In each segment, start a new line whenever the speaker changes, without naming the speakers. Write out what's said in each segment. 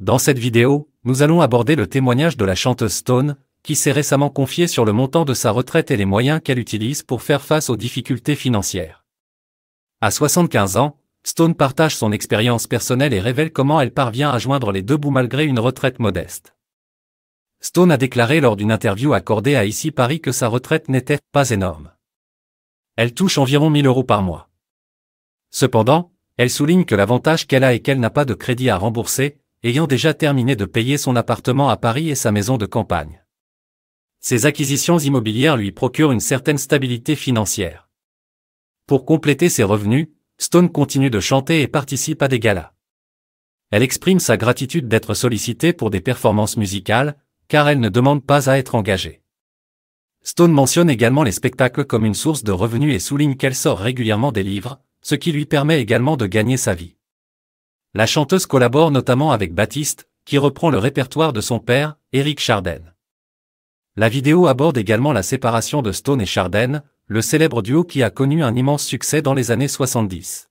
Dans cette vidéo, nous allons aborder le témoignage de la chanteuse Stone, qui s'est récemment confiée sur le montant de sa retraite et les moyens qu'elle utilise pour faire face aux difficultés financières. À 75 ans, Stone partage son expérience personnelle et révèle comment elle parvient à joindre les deux bouts malgré une retraite modeste. Stone a déclaré lors d'une interview accordée à Ici Paris que sa retraite n'était pas énorme. Elle touche environ 1000 euros par mois. Cependant, elle souligne que l'avantage qu'elle a est qu'elle n'a pas de crédit à rembourser, ayant déjà terminé de payer son appartement à Paris et sa maison de campagne. Ses acquisitions immobilières lui procurent une certaine stabilité financière. Pour compléter ses revenus, Stone continue de chanter et participe à des galas. Elle exprime sa gratitude d'être sollicitée pour des performances musicales, car elle ne demande pas à être engagée. Stone mentionne également les spectacles comme une source de revenus et souligne qu'elle sort régulièrement des livres, ce qui lui permet également de gagner sa vie. La chanteuse collabore notamment avec Baptiste, qui reprend le répertoire de son père, Eric Charden. La vidéo aborde également la séparation de Stone et Charden, le célèbre duo qui a connu un immense succès dans les années 70.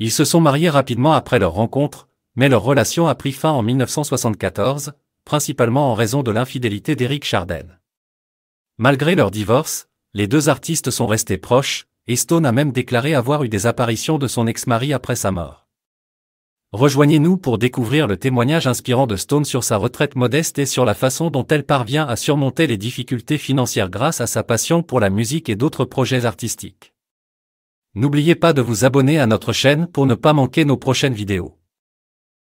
Ils se sont mariés rapidement après leur rencontre, mais leur relation a pris fin en 1974, principalement en raison de l'infidélité d'Eric Charden. Malgré leur divorce, les deux artistes sont restés proches, et Stone a même déclaré avoir eu des apparitions de son ex-mari après sa mort. Rejoignez-nous pour découvrir le témoignage inspirant de Stone sur sa retraite modeste et sur la façon dont elle parvient à surmonter les difficultés financières grâce à sa passion pour la musique et d'autres projets artistiques. N'oubliez pas de vous abonner à notre chaîne pour ne pas manquer nos prochaines vidéos.